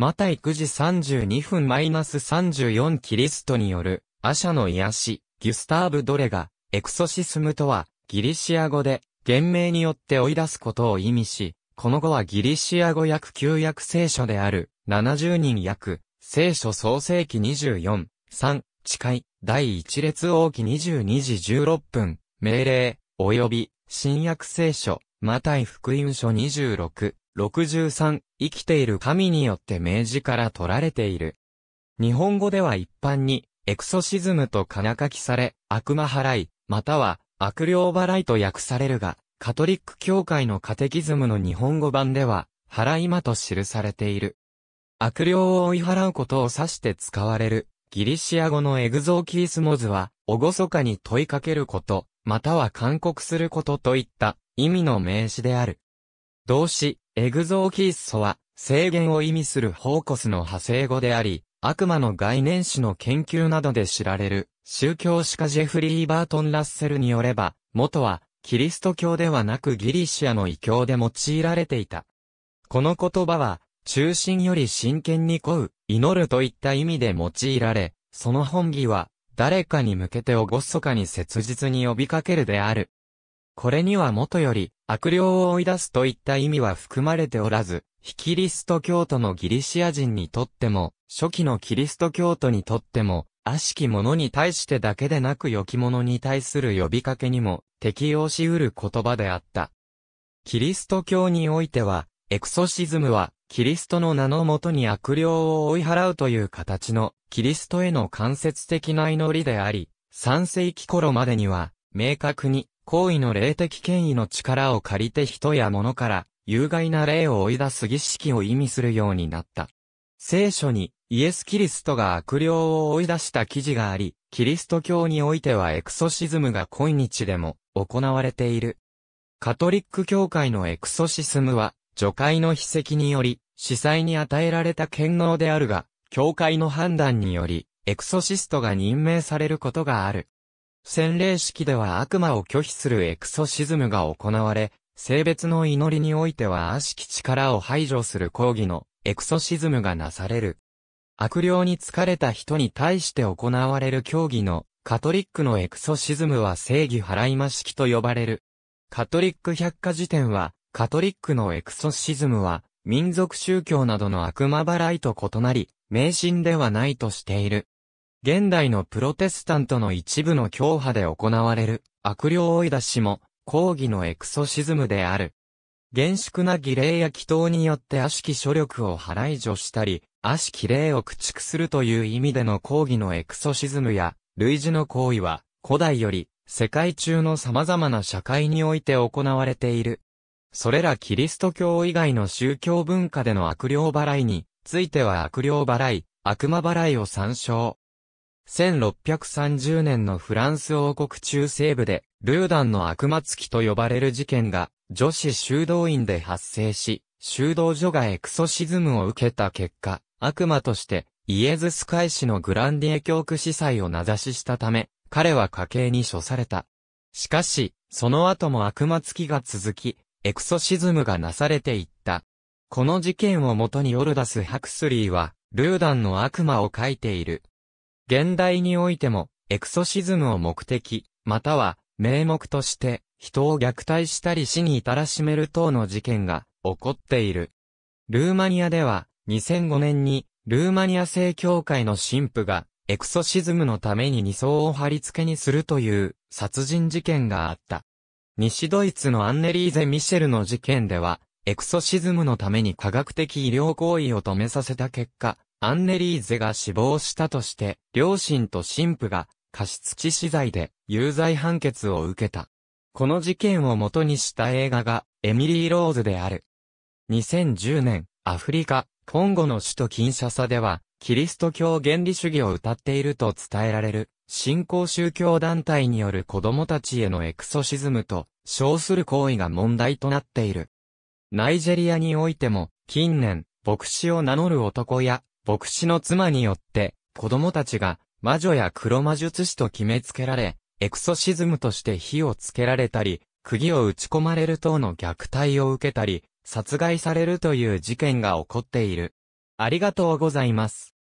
マタイ9時32分マイナス -34 キリストによる、アシャの癒し、ギュスターブ・ドレが、エクソシスムとは、ギリシア語で、言命によって追い出すことを意味し、この語はギリシア語約旧約聖書である、70人約、聖書創世記24、3、誓い、第一列王記22時16分、命令、及び、新約聖書、マタイ福音書26、63、生きている神によって明示から取られている。日本語では一般に、エクソシズムと金書きされ、悪魔払い、または悪霊払いと訳されるが、カトリック教会のカテキズムの日本語版では、払い魔と記されている。悪霊を追い払うことを指して使われる、ギリシア語のエグゾーキースモズは、おごそかに問いかけること、または勧告することといった意味の名詞である。動詞、エグゾーキーッソは、制限を意味するホーコスの派生語であり、悪魔の概念史の研究などで知られる、宗教史家ジェフリー・バートン・ラッセルによれば、元は、キリスト教ではなくギリシアの異教で用いられていた。この言葉は、中心より真剣に乞う、祈るといった意味で用いられ、その本義は、誰かに向けておごそかに切実に呼びかけるである。これにはもとより、悪霊を追い出すといった意味は含まれておらず、非キリスト教徒のギリシア人にとっても、初期のキリスト教徒にとっても、悪しき者に対してだけでなく良き者に対する呼びかけにも適用し得る言葉であった。キリスト教においては、エクソシズムは、キリストの名のもとに悪霊を追い払うという形の、キリストへの間接的な祈りであり、3世紀頃までには、明確に、行為の霊的権威の力を借りて人や物から有害な霊を追い出す儀式を意味するようになった。聖書にイエス・キリストが悪霊を追い出した記事があり、キリスト教においてはエクソシズムが今日でも行われている。カトリック教会のエクソシスムは、除会の筆跡により、司祭に与えられた権能であるが、教会の判断により、エクソシストが任命されることがある。洗礼式では悪魔を拒否するエクソシズムが行われ、性別の祈りにおいては悪しき力を排除する抗議のエクソシズムがなされる。悪霊に疲れた人に対して行われる教義のカトリックのエクソシズムは正義払いま式と呼ばれる。カトリック百科事典は、カトリックのエクソシズムは、民族宗教などの悪魔払いと異なり、迷信ではないとしている。現代のプロテスタントの一部の教派で行われる悪霊追い出しも抗議のエクソシズムである。厳粛な儀礼や祈祷によって悪しき諸力を払い除したり、悪しき霊を駆逐するという意味での抗議のエクソシズムや類似の行為は古代より世界中の様々な社会において行われている。それらキリスト教以外の宗教文化での悪霊払いについては悪霊払い、悪魔払いを参照。1630年のフランス王国中西部で、ルーダンの悪魔付きと呼ばれる事件が、女子修道院で発生し、修道所がエクソシズムを受けた結果、悪魔として、イエズス会士のグランディエ教区司祭を名指ししたため、彼は家計に処された。しかし、その後も悪魔付きが続き、エクソシズムがなされていった。この事件をもとにオルダス・ハクスリーは、ルーダンの悪魔を書いている。現代においても、エクソシズムを目的、または、名目として、人を虐待したり死に至らしめる等の事件が起こっている。ルーマニアでは、2005年に、ルーマニア正教会の神父が、エクソシズムのために二層を貼り付けにするという殺人事件があった。西ドイツのアンネリーゼ・ミシェルの事件では、エクソシズムのために科学的医療行為を止めさせた結果、アンネリーゼが死亡したとして、両親と神父が過失致死罪で有罪判決を受けた。この事件を元にした映画が、エミリー・ローズである。2010年、アフリカ、コンゴの首都キンシャサでは、キリスト教原理主義を謳っていると伝えられる、新興宗教団体による子供たちへのエクソシズムと称する行為が問題となっている。ナイジェリアにおいても、近年、牧師を名乗る男や牧師の妻によって、子供たちが魔女や黒魔術師と決めつけられ、エクソシズムとして火をつけられたり、釘を打ち込まれる等の虐待を受けたり、殺害されるという事件が起こっている。ありがとうございます。